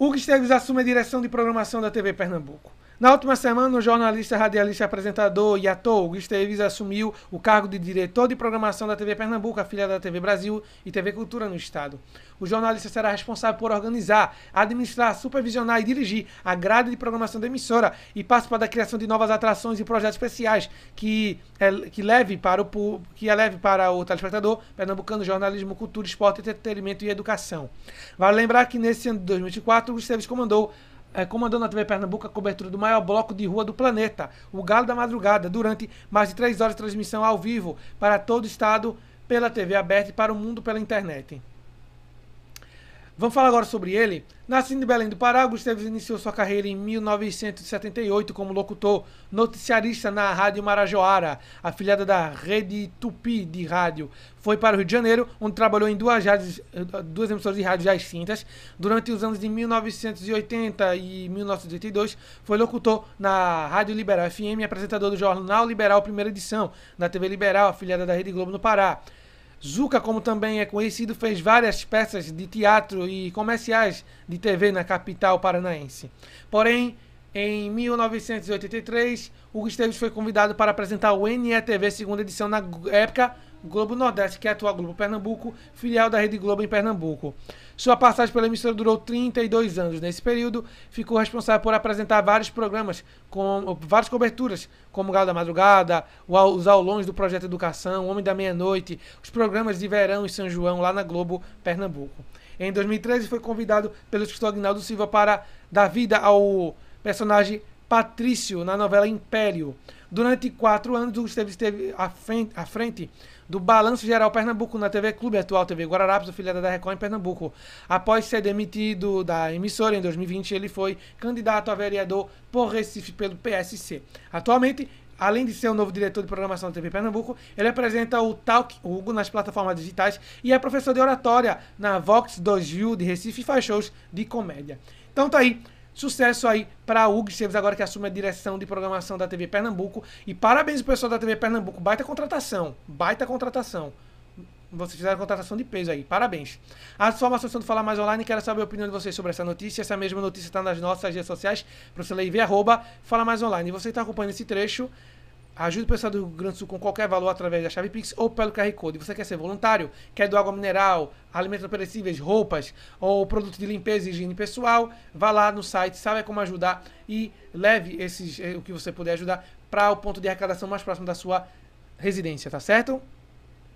Hugo Esteves assume a direção de programação da TV Pernambuco. Na última semana, o jornalista, radialista, apresentador e ator Hugo Esteves assumiu o cargo de diretor de programação da TV Pernambuco, afiliada da TV Brasil e TV Cultura no Estado. O jornalista será responsável por organizar, administrar, supervisionar e dirigir a grade de programação da emissora e participar da criação de novas atrações e projetos especiais que, é, que, leve, para o, que eleve para o telespectador pernambucano jornalismo, cultura, esporte, entretenimento e educação. Vale lembrar que nesse ano de 2004, o Esteves comandou é, comandando a TV Pernambuco a cobertura do maior bloco de rua do planeta, o Galo da Madrugada, durante mais de três horas de transmissão ao vivo para todo o estado, pela TV aberta e para o mundo pela internet. Vamos falar agora sobre ele. Nascido em Belém do Pará, Gustavo iniciou sua carreira em 1978 como locutor noticiarista na Rádio Marajoara, afiliada da Rede Tupi de Rádio. Foi para o Rio de Janeiro, onde trabalhou em duas, rádios, duas emissoras de rádio já extintas. Durante os anos de 1980 e 1982, foi locutor na Rádio Liberal FM e apresentador do Jornal Liberal Primeira Edição, na TV Liberal, afiliada da Rede Globo no Pará. Zuka, como também é conhecido, fez várias peças de teatro e comerciais de TV na capital paranaense. Porém, em 1983, Hugo Esteves foi convidado para apresentar o NETV segunda edição na época Globo Nordeste, que é a atual Globo Pernambuco, filial da Rede Globo em Pernambuco. Sua passagem pela emissora durou 32 anos. Nesse período, ficou responsável por apresentar vários programas, com várias coberturas, como Galo da Madrugada, os aulões do Projeto Educação, Homem da Meia-Noite, os programas de verão em São João, lá na Globo Pernambuco. Em 2013, foi convidado pelo escritor Agnaldo Silva para dar vida ao personagem Patrício na novela Império. Durante quatro anos, o Esteves esteve à frente, à frente do Balanço Geral Pernambuco na TV Clube, atual TV Guararapes, afiliada é da Record em Pernambuco. Após ser demitido da emissora em 2020, ele foi candidato a vereador por Recife pelo PSC. Atualmente, além de ser o novo diretor de programação da TV Pernambuco, ele apresenta o Talk Hugo nas plataformas digitais e é professor de oratória na Vox 2000 de Recife e faz shows de comédia. Então tá aí. Sucesso aí para Hugo Esteves, agora que assume a direção de programação da TV Pernambuco. E parabéns ao pessoal da TV Pernambuco. Baita contratação. Baita contratação. Vocês fizeram contratação de peso aí. Parabéns. As informações são do Falar Mais Online. Quero saber a opinião de vocês sobre essa notícia. Essa mesma notícia está nas nossas redes sociais. Para você ler e ver, arroba Fala Mais Online. E você está acompanhando esse trecho Ajude o pessoal do Rio Grande do Sul com qualquer valor através da chave Pix ou pelo QR Code. Você quer ser voluntário? Quer doar água mineral, alimentos perecíveis, roupas ou produtos de limpeza e higiene pessoal? Vá lá no site, sabe como ajudar e leve esses, eh, o que você puder ajudar para o ponto de arrecadação mais próximo da sua residência, tá certo?